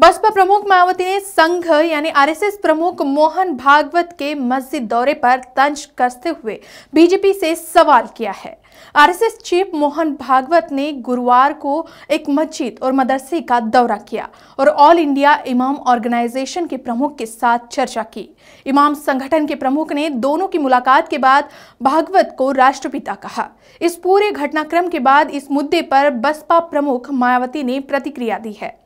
बसपा प्रमुख मायावती ने संघ यानी आरएसएस प्रमुख मोहन भागवत के मस्जिद दौरे पर तंज कसते हुए बीजेपी से सवाल किया है आरएसएस चीफ मोहन भागवत ने गुरुवार को एक मस्जिद और मदरसे का दौरा किया और ऑल इंडिया इमाम ऑर्गेनाइजेशन के प्रमुख के साथ चर्चा की इमाम संगठन के प्रमुख ने दोनों की मुलाकात के बाद भागवत को राष्ट्रपिता कहा इस पूरे घटनाक्रम के बाद इस मुद्दे पर बसपा प्रमुख मायावती ने प्रतिक्रिया दी है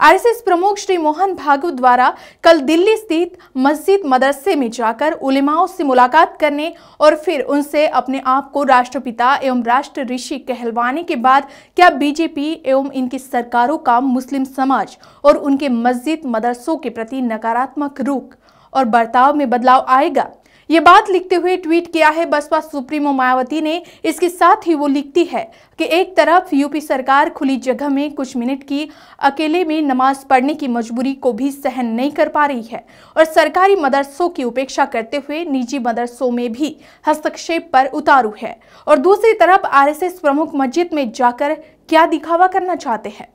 आरएसएस प्रमुख श्री मोहन भागवत द्वारा कल दिल्ली स्थित मस्जिद मदरसे में जाकर उलिमाओं से मुलाकात करने और फिर उनसे अपने आप को राष्ट्रपिता एवं राष्ट्र ऋषि कहलवाने के बाद क्या बीजेपी एवं इनकी सरकारों का मुस्लिम समाज और उनके मस्जिद मदरसों के प्रति नकारात्मक रुख और बर्ताव में बदलाव आएगा ये बात लिखते हुए ट्वीट किया है बसपा सुप्रीमो मायावती ने इसके साथ ही वो लिखती है कि एक तरफ यूपी सरकार खुली जगह में कुछ मिनट की अकेले में नमाज पढ़ने की मजबूरी को भी सहन नहीं कर पा रही है और सरकारी मदरसों की उपेक्षा करते हुए निजी मदरसों में भी हस्तक्षेप पर उतारू है और दूसरी तरफ आर प्रमुख मस्जिद में जाकर क्या दिखावा करना चाहते हैं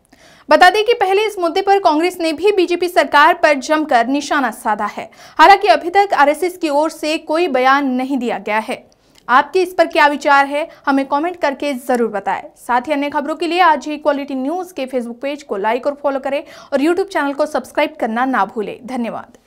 बता दें कि पहले इस मुद्दे पर कांग्रेस ने भी बीजेपी सरकार पर जमकर निशाना साधा है हालांकि अभी तक आरएसएस की ओर से कोई बयान नहीं दिया गया है आपके इस पर क्या विचार है हमें कमेंट करके जरूर बताएं साथ ही अन्य खबरों के लिए आज ही क्वालिटी न्यूज़ के फेसबुक पेज को लाइक और फॉलो करें और यूट्यूब चैनल को सब्सक्राइब करना ना भूलें धन्यवाद